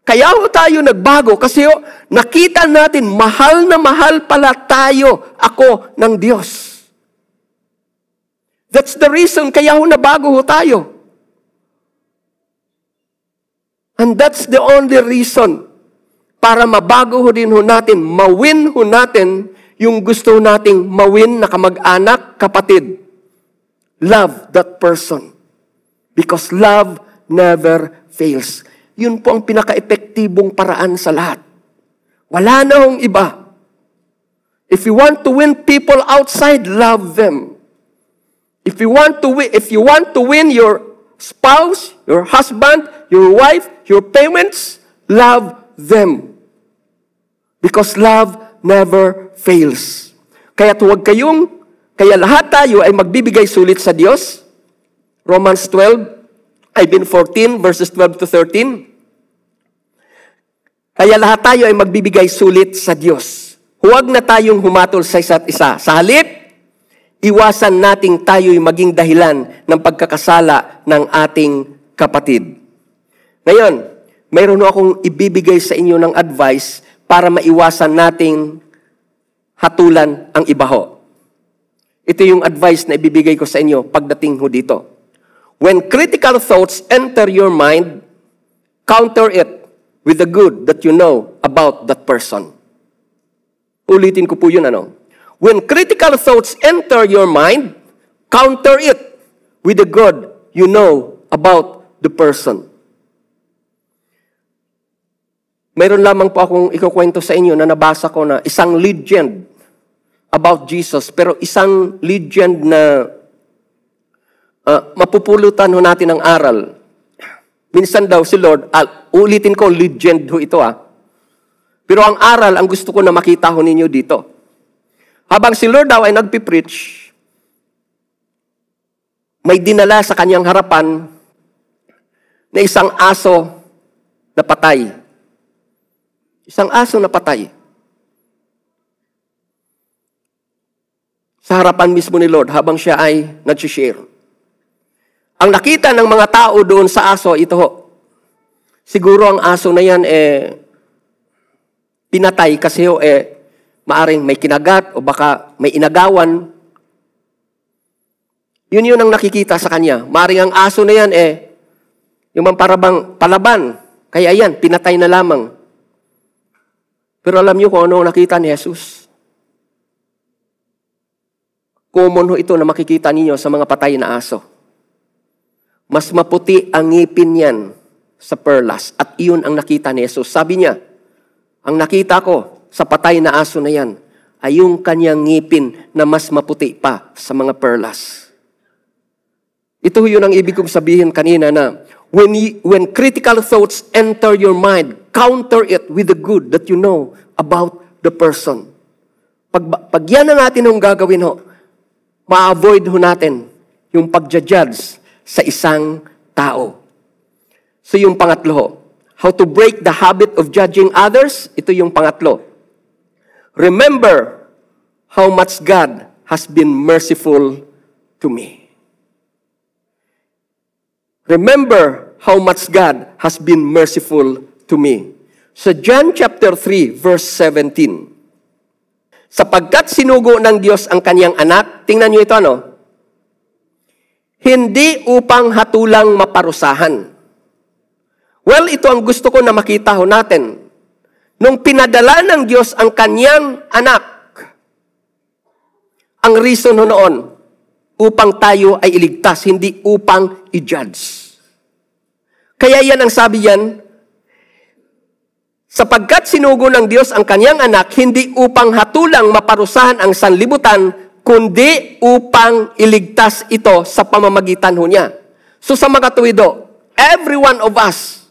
Kaya ho tayo nagbago kasi ho, nakita natin mahal na mahal pala tayo ako ng Diyos. That's the reason kaya ho nabago ho tayo. And that's the only reason para mabago ho din ho natin, mawin ho natin yung gusto nating mawin na kamag-anak, kapatid. Love that person. Because love never fails. Yun po ang pinaka-epektibong paraan sa lahat. Wala na hong iba. If you want to win people outside, love them. If you want to win, if you want to win your spouse, your husband, your wife, your parents, love them. Because love never fails. Kaya huwag kayong, kaya lahat tayo ay magbibigay sulit sa Diyos. Romans 12, I mean 14, verses 12 to 13. Kaya lahat tayo ay magbibigay sulit sa Diyos. Huwag na tayong humatol sa isa't isa. Sa halip, iwasan nating tayo'y maging dahilan ng pagkakasala ng ating kapatid. Ngayon, mayroon akong ibibigay sa inyo ng advice para maiwasan nating hatulan ang ibaho. Ito yung advice na ibibigay ko sa inyo pagdating ho dito. When critical thoughts enter your mind, counter it with the good that you know about that person. Ulitin ko po yun ano. When critical thoughts enter your mind, counter it with the good you know about the person. Meron lamang po akong ikukwento sa inyo na nabasa ko na isang legend about Jesus, pero isang legend na uh, mapupulutan ho natin ng aral. Minsan daw si Lord, uh, ah, ulitin ko, legend ho ito ah. Pero ang aral, ang gusto ko na makita ho ninyo dito. Habang si Lord daw ay nagpipreach, may dinala sa kanyang harapan na isang aso na patay. Isang aso na patay. Sa harapan mismo ni Lord habang siya ay nag-share. Ang nakita ng mga tao doon sa aso, ito ho. Siguro ang aso na yan, eh, pinatay kasi ho, eh, maaring may kinagat o baka may inagawan. Yun yun ang nakikita sa kanya. Maaring ang aso na yan, eh, yung mga parabang palaban. Kaya yan, pinatay na lamang. Pero alam niyo kung ano ang nakita ni Jesus? Common ho ito na makikita ninyo sa mga patay na aso. Mas maputi ang ngipin niyan sa perlas at iyon ang nakita ni Jesus. Sabi niya, ang nakita ko sa patay na aso na yan ay yung kanyang ngipin na mas maputi pa sa mga perlas. Ito yun ang ibig kong sabihin kanina na when, when critical thoughts enter your mind, counter it with the good that you know about the person. Pag, pag yan na natin ang gagawin ho, ma-avoid ho natin yung pagja-judge sa isang tao. So yung pangatlo ho, how to break the habit of judging others, ito yung pangatlo. Remember how much God has been merciful to me. Remember how much God has been merciful to me. Sa John chapter 3 verse 17. Sapagkat sinugo ng Diyos ang kaniyang anak, tingnan niyo ito ano? Hindi upang hatulang maparusahan. Well, ito ang gusto ko na makita ho natin. Nung pinadala ng Diyos ang kaniyang anak, ang reason ho noon, upang tayo ay iligtas, hindi upang i-judge. Kaya yan ang sabi yan, Sapagkat sinugo ng Diyos ang kanyang anak, hindi upang hatulang maparusahan ang sanlibutan, kundi upang iligtas ito sa pamamagitan ho niya. So sa mga tuwido, every one of us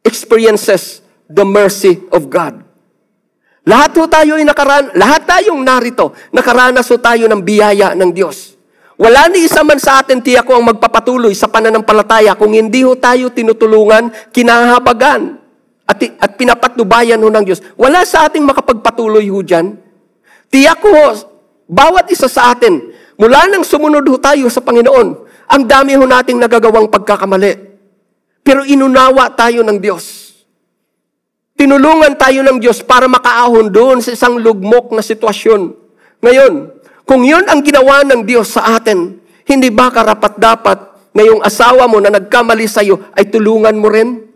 experiences the mercy of God. Lahat ho tayo ay nakaraan, lahat tayong narito, nakaranas ho tayo ng biyaya ng Diyos. Wala ni isa man sa atin, tiyako ang magpapatuloy sa pananampalataya kung hindi ho tayo tinutulungan, kinahabagan, at, at pinapatnubayan ho ng Diyos. Wala sa ating makapagpatuloy ho dyan. Tiyak ho, bawat isa sa atin, mula nang sumunod ho tayo sa Panginoon, ang dami ho nating nagagawang pagkakamali. Pero inunawa tayo ng Diyos. Tinulungan tayo ng Diyos para makaahon doon sa isang lugmok na sitwasyon. Ngayon, kung yun ang ginawa ng Diyos sa atin, hindi ba karapat-dapat na yung asawa mo na nagkamali sa'yo ay tulungan mo rin?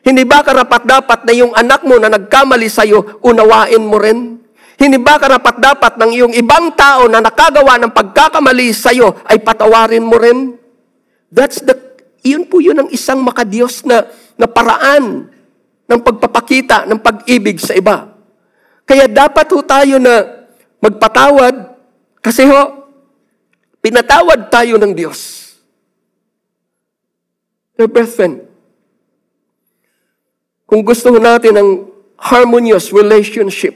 Hindi ba karapat-dapat na yung anak mo na nagkamali sa'yo, unawain mo rin? Hindi ba karapat-dapat ng iyong ibang tao na nakagawa ng pagkakamali sa'yo ay patawarin mo rin? That's the, yun po yun ang isang makadiyos na, na paraan ng pagpapakita ng pag-ibig sa iba. Kaya dapat ho tayo na magpatawad kasi ho, pinatawad tayo ng Diyos. Dear brethren, kung gusto natin ng harmonious relationship,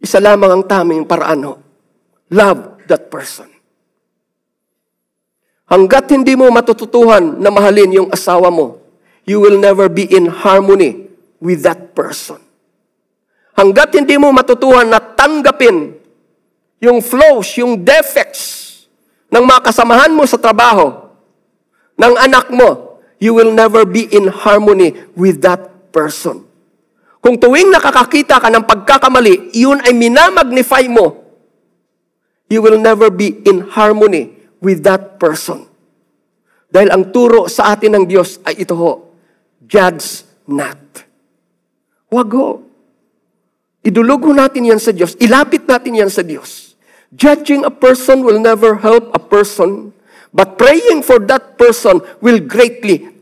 isa lamang ang taming paraan Love that person. Hanggat hindi mo matututuhan na mahalin yung asawa mo, you will never be in harmony with that person. Hanggat hindi mo matutuhan na tanggapin yung flaws, yung defects ng mga kasamahan mo sa trabaho, ng anak mo, you will never be in harmony with that person. Kung tuwing nakakakita ka ng pagkakamali, iyon ay minamagnify mo, you will never be in harmony with that person. Dahil ang turo sa atin ng Diyos ay ito ho, judge not. Wag ho. Idulog ho natin yan sa Diyos. Ilapit natin yan sa Diyos. Judging a person will never help a person, but praying for that person will greatly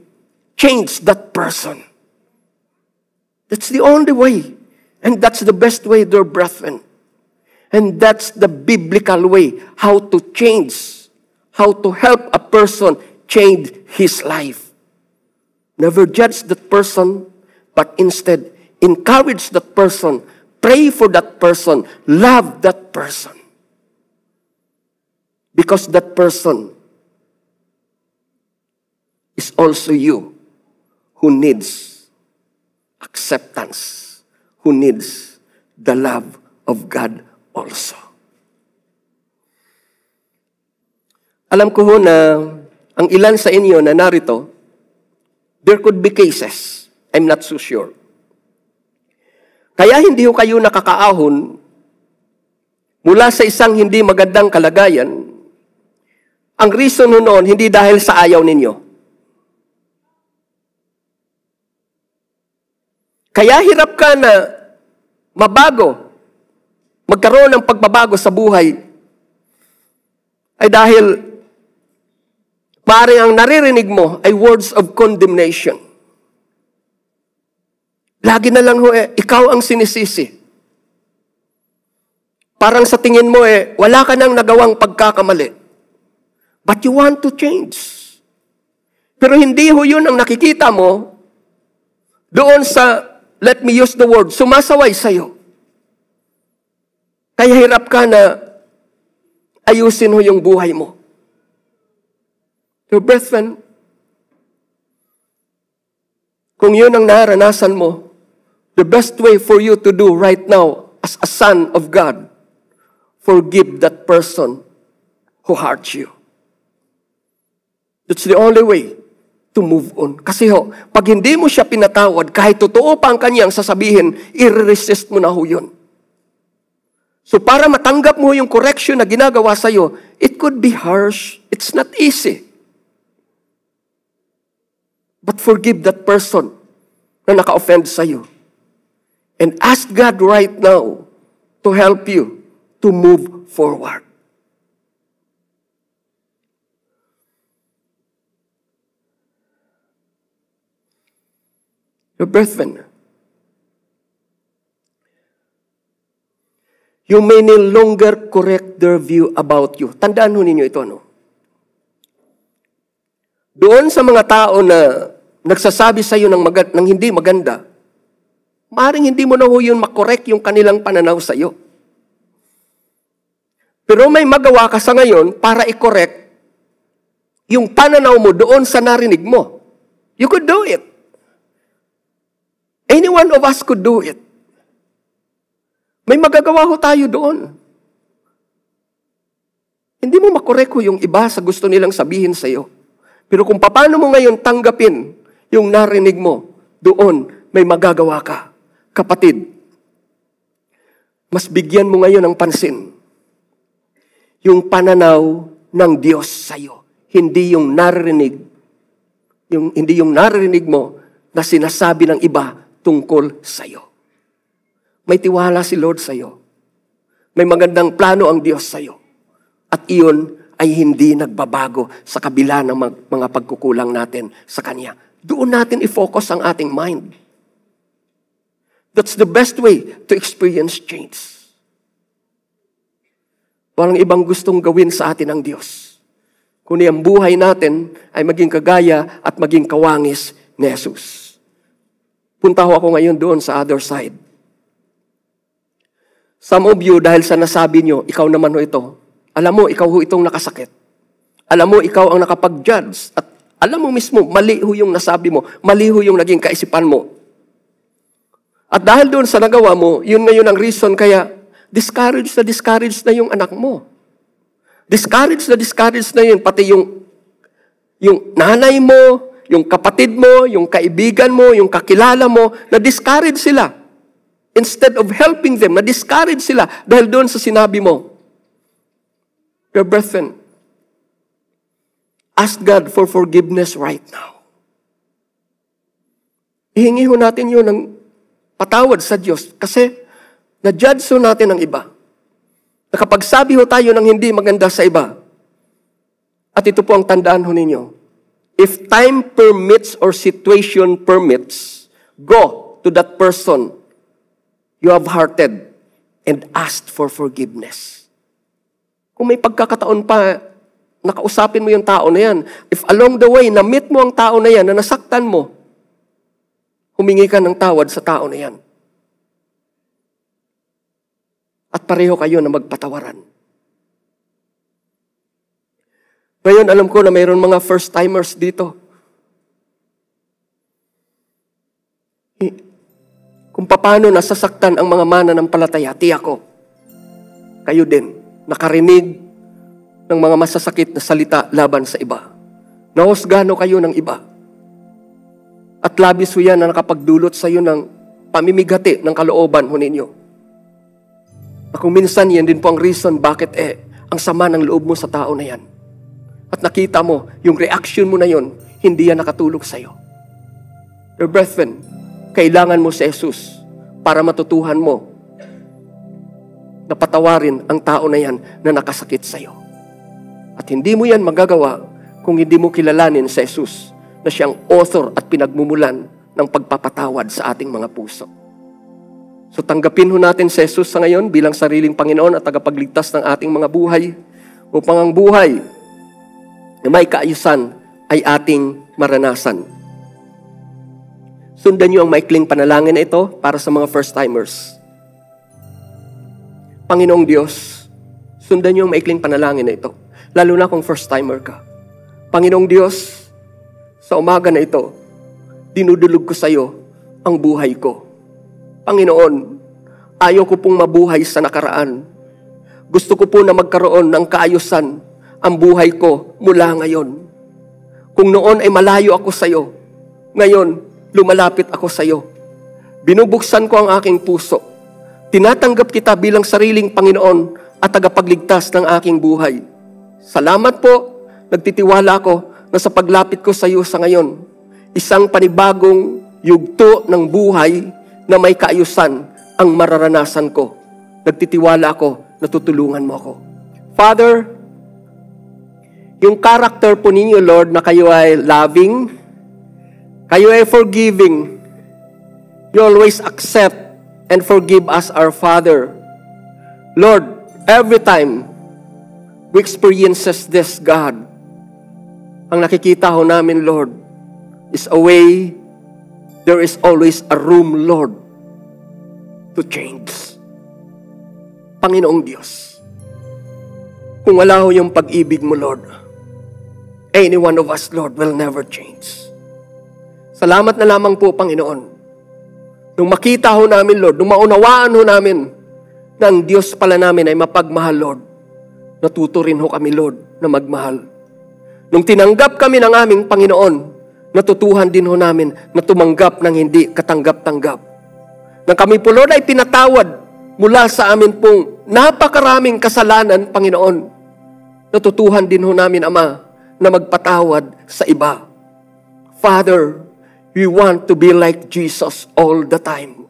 change that person. That's the only way. And that's the best way, dear brethren. And that's the biblical way how to change, how to help a person change his life. Never judge that person, but instead encourage that person, pray for that person, love that person. Because that person is also you. who needs acceptance, who needs the love of God also. Alam ko ho na ang ilan sa inyo na narito, there could be cases. I'm not so sure. Kaya hindi ho kayo nakakaahon mula sa isang hindi magandang kalagayan. Ang reason ho noon, hindi dahil sa ayaw ninyo. Kaya hirap ka na mabago, magkaroon ng pagbabago sa buhay, ay dahil pare ang naririnig mo ay words of condemnation. Lagi na lang ho eh, ikaw ang sinisisi. Parang sa tingin mo eh, wala ka nang nagawang pagkakamali. But you want to change. Pero hindi ho yun ang nakikita mo doon sa let me use the word, sumasaway sa'yo. Kaya hirap ka na ayusin ho yung buhay mo. So brethren, kung yun ang naranasan mo, the best way for you to do right now as a son of God, forgive that person who hurts you. That's the only way to move on. Kasi ho, pag hindi mo siya pinatawad, kahit totoo pa ang kanyang sasabihin, i-resist mo na ho yun. So para matanggap mo yung correction na ginagawa sa'yo, it could be harsh. It's not easy. But forgive that person na naka-offend sa'yo. And ask God right now to help you to move forward. your brethren. You may no longer correct their view about you. Tandaan ho ninyo ito, no? Doon sa mga tao na nagsasabi sa iyo ng, mag- ng hindi maganda, maaaring hindi mo na ho yun makorek yung kanilang pananaw sa iyo. Pero may magawa ka sa ngayon para i-correct yung pananaw mo doon sa narinig mo. You could do it. Any one of us could do it. May magagawa ho tayo doon. Hindi mo makoreko yung iba sa gusto nilang sabihin sa iyo. Pero kung paano mo ngayon tanggapin yung narinig mo, doon may magagawa ka. Kapatid, mas bigyan mo ngayon ng pansin yung pananaw ng Diyos sa iyo. Hindi yung narinig, yung, hindi yung narinig mo na sinasabi ng iba tungkol sa iyo. May tiwala si Lord sa iyo. May magandang plano ang Diyos sa iyo. At iyon ay hindi nagbabago sa kabila ng mga pagkukulang natin sa Kanya. Doon natin i-focus ang ating mind. That's the best way to experience change. Walang ibang gustong gawin sa atin ng Diyos. Kundi ang buhay natin ay maging kagaya at maging kawangis ni Jesus. Punta ho ako ngayon doon sa other side. Some of you, dahil sa nasabi nyo, ikaw naman ho ito. Alam mo, ikaw ho itong nakasakit. Alam mo, ikaw ang nakapag-judge. At alam mo mismo, mali ho yung nasabi mo. Mali ho yung naging kaisipan mo. At dahil doon sa nagawa mo, yun ngayon ang reason kaya discouraged na discouraged na yung anak mo. Discouraged na discouraged na yun. Pati yung, yung nanay mo, yung kapatid mo, yung kaibigan mo, yung kakilala mo, na-discourage sila. Instead of helping them, na-discourage sila dahil doon sa sinabi mo. Your brethren, ask God for forgiveness right now. Ihingi ho natin yun ng patawad sa Diyos kasi na-judge ho natin ang iba. Nakapagsabi ho tayo ng hindi maganda sa iba. At ito po ang tandaan ho ninyo if time permits or situation permits, go to that person you have hearted and ask for forgiveness. Kung may pagkakataon pa, nakausapin mo yung tao na yan. If along the way, na-meet mo ang tao na yan, na nasaktan mo, humingi ka ng tawad sa tao na yan. At pareho kayo na magpatawaran. Ngayon, alam ko na mayroon mga first-timers dito. Kung paano nasasaktan ang mga mana ng palataya, tiyak ko, kayo din, nakarinig ng mga masasakit na salita laban sa iba. Nahusgano kayo ng iba. At labis ho na nakapagdulot sa iyo ng pamimigati ng kalooban ho ninyo. At kung minsan yan din po ang reason bakit eh, ang sama ng loob mo sa tao na yan at nakita mo yung reaction mo na yon, hindi yan nakatulog sa'yo. Your brethren, kailangan mo si Jesus para matutuhan mo na patawarin ang tao na yan na nakasakit sa'yo. At hindi mo yan magagawa kung hindi mo kilalanin si Jesus na siyang author at pinagmumulan ng pagpapatawad sa ating mga puso. So tanggapin ho natin si Jesus sa ngayon bilang sariling Panginoon at tagapagligtas ng ating mga buhay upang ang buhay na may kaayusan ay ating maranasan. Sundan niyo ang maikling panalangin na ito para sa mga first-timers. Panginoong Diyos, sundan niyo ang maikling panalangin na ito, lalo na kung first-timer ka. Panginoong Diyos, sa umaga na ito, dinudulog ko sa iyo ang buhay ko. Panginoon, ayaw ko pong mabuhay sa nakaraan. Gusto ko po na magkaroon ng kaayusan ang buhay ko mula ngayon. Kung noon ay malayo ako sa iyo, ngayon lumalapit ako sa iyo. Binubuksan ko ang aking puso. Tinatanggap kita bilang sariling Panginoon at tagapagligtas ng aking buhay. Salamat po, nagtitiwala ako na sa paglapit ko sa iyo sa ngayon, isang panibagong yugto ng buhay na may kaayusan ang mararanasan ko. Nagtitiwala ako na tutulungan mo ako. Father, yung character po ninyo, Lord, na kayo ay loving, kayo ay forgiving. You always accept and forgive us, our Father. Lord, every time we experiences this, God, ang nakikita ho namin, Lord, is a way, there is always a room, Lord, to change. Panginoong Diyos, kung wala ho yung pag-ibig mo, Lord, any one of us, Lord, will never change. Salamat na lamang po, Panginoon. Nung makita ho namin, Lord, nung maunawaan ho namin na ang Diyos pala namin ay mapagmahal, Lord, natuto rin ho kami, Lord, na magmahal. Nung tinanggap kami ng aming Panginoon, natutuhan din ho namin na tumanggap ng hindi katanggap-tanggap. Nang kami po, Lord, ay pinatawad mula sa amin pong napakaraming kasalanan, Panginoon. Natutuhan din ho namin, Ama, na magpatawad sa iba. Father, we want to be like Jesus all the time.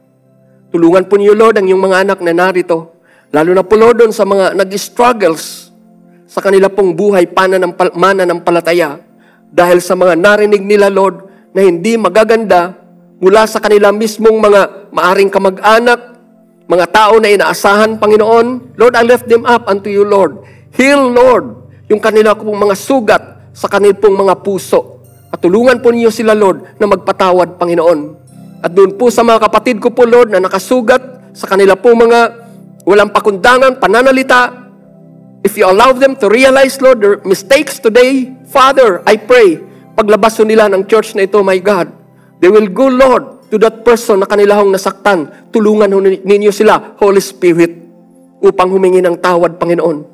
Tulungan po niyo, Lord, ang iyong mga anak na narito, lalo na po, Lord, sa mga nag-struggles sa kanila pong buhay, pananampal- mananampalataya, dahil sa mga narinig nila, Lord, na hindi magaganda mula sa kanila mismong mga maaring kamag-anak, mga tao na inaasahan, Panginoon. Lord, I left them up unto you, Lord. Heal, Lord, yung kanila kong mga sugat, sa kanil pong mga puso. At tulungan po ninyo sila, Lord, na magpatawad, Panginoon. At doon po sa mga kapatid ko po, Lord, na nakasugat sa kanila po mga walang pakundangan, pananalita, if you allow them to realize, Lord, their mistakes today, Father, I pray, paglabas nila ng church na ito, my God, they will go, Lord, to that person na kanila hong nasaktan. Tulungan ninyo sila, Holy Spirit, upang humingi ng tawad, Panginoon,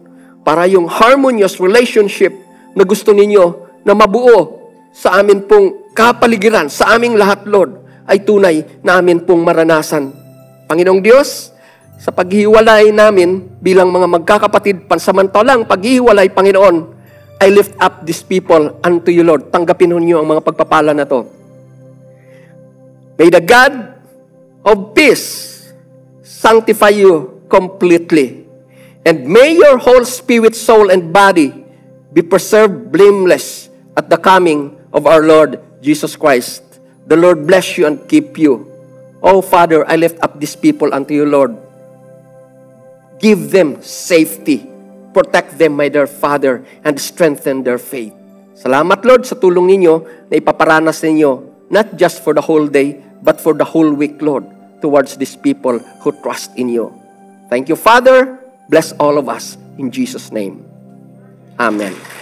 para yung harmonious relationship na gusto ninyo na mabuo sa amin pong kapaligiran, sa aming lahat, Lord, ay tunay na amin pong maranasan. Panginoong Diyos, sa paghiwalay namin bilang mga magkakapatid, pansamantalang paghiwalay, Panginoon, I lift up these people unto you, Lord. Tanggapin niyo ang mga pagpapala na to. May the God of peace sanctify you completely. And may your whole spirit, soul, and body be preserved blameless at the coming of our Lord Jesus Christ. The Lord bless you and keep you. Oh, Father, I lift up these people unto you, Lord. Give them safety. Protect them, my dear Father, and strengthen their faith. Salamat, Lord, sa tulong ninyo na ipaparanas ninyo, not just for the whole day, but for the whole week, Lord, towards these people who trust in you. Thank you, Father. Bless all of us in Jesus' name. Amen.